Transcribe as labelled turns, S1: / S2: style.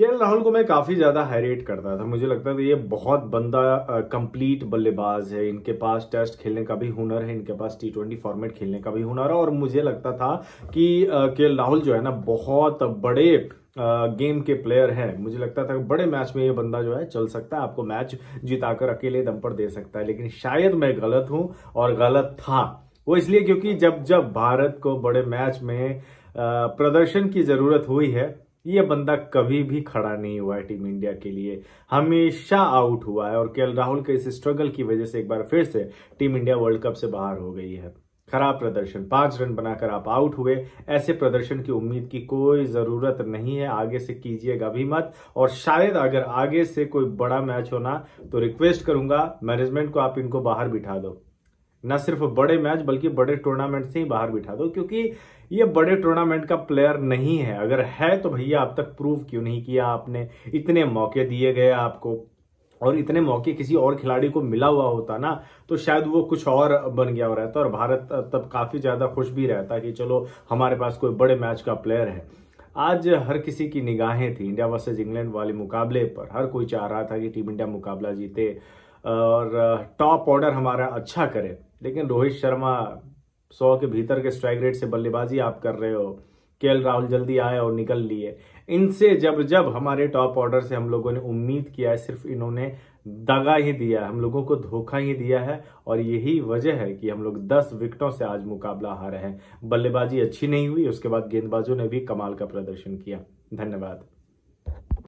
S1: के राहुल को मैं काफ़ी ज़्यादा हाईरेट करता था मुझे लगता था ये बहुत बंदा कंप्लीट बल्लेबाज है इनके पास टेस्ट खेलने का भी हुनर है इनके पास टी ट्वेंटी फॉर्मेट खेलने का भी हुनर है और मुझे लगता था कि के राहुल जो है ना बहुत बड़े गेम के प्लेयर हैं मुझे लगता था बड़े मैच में ये बंदा जो है चल सकता है आपको मैच जिताकर अकेले दम पर दे सकता है लेकिन शायद मैं गलत हूं और गलत था वो इसलिए क्योंकि जब जब भारत को बड़े मैच में प्रदर्शन की जरूरत हुई है ये बंदा कभी भी खड़ा नहीं हुआ है टीम इंडिया के लिए हमेशा आउट हुआ है और के राहुल के इस स्ट्रगल की वजह से एक बार फिर से टीम इंडिया वर्ल्ड कप से बाहर हो गई है खराब प्रदर्शन पांच रन बनाकर आप आउट हुए ऐसे प्रदर्शन की उम्मीद की कोई ज़रूरत नहीं है आगे से कीजिएगा भी मत और शायद अगर आगे से कोई बड़ा मैच होना तो रिक्वेस्ट करूंगा मैनेजमेंट को आप इनको बाहर बिठा दो न सिर्फ बड़े मैच बल्कि बड़े टूर्नामेंट से ही बाहर बिठा दो क्योंकि ये बड़े टूर्नामेंट का प्लेयर नहीं है अगर है तो भैया अब तक प्रूव क्यों नहीं किया आपने इतने मौके दिए गए आपको और इतने मौके किसी और खिलाड़ी को मिला हुआ होता ना तो शायद वो कुछ और बन गया रहता और भारत तब काफ़ी ज़्यादा खुश भी रहता कि चलो हमारे पास कोई बड़े मैच का प्लेयर है आज हर किसी की निगाहें थी इंडिया वर्सेज इंग्लैंड वाले मुकाबले पर हर कोई चाह रहा था कि टीम इंडिया मुकाबला जीते और टॉप ऑर्डर हमारा अच्छा करे लेकिन रोहित शर्मा सौ के भीतर के स्ट्राइक रेट से बल्लेबाजी आप कर रहे हो के राहुल जल्दी आए और निकल लिए इनसे जब जब हमारे टॉप ऑर्डर से हम लोगों ने उम्मीद किया है सिर्फ इन्होंने दगा ही दिया है हम लोगों को धोखा ही दिया है और यही वजह है कि हम लोग 10 विकेटों से आज मुकाबला हारे हैं बल्लेबाजी अच्छी नहीं हुई उसके बाद गेंदबाजों ने भी कमाल का प्रदर्शन किया धन्यवाद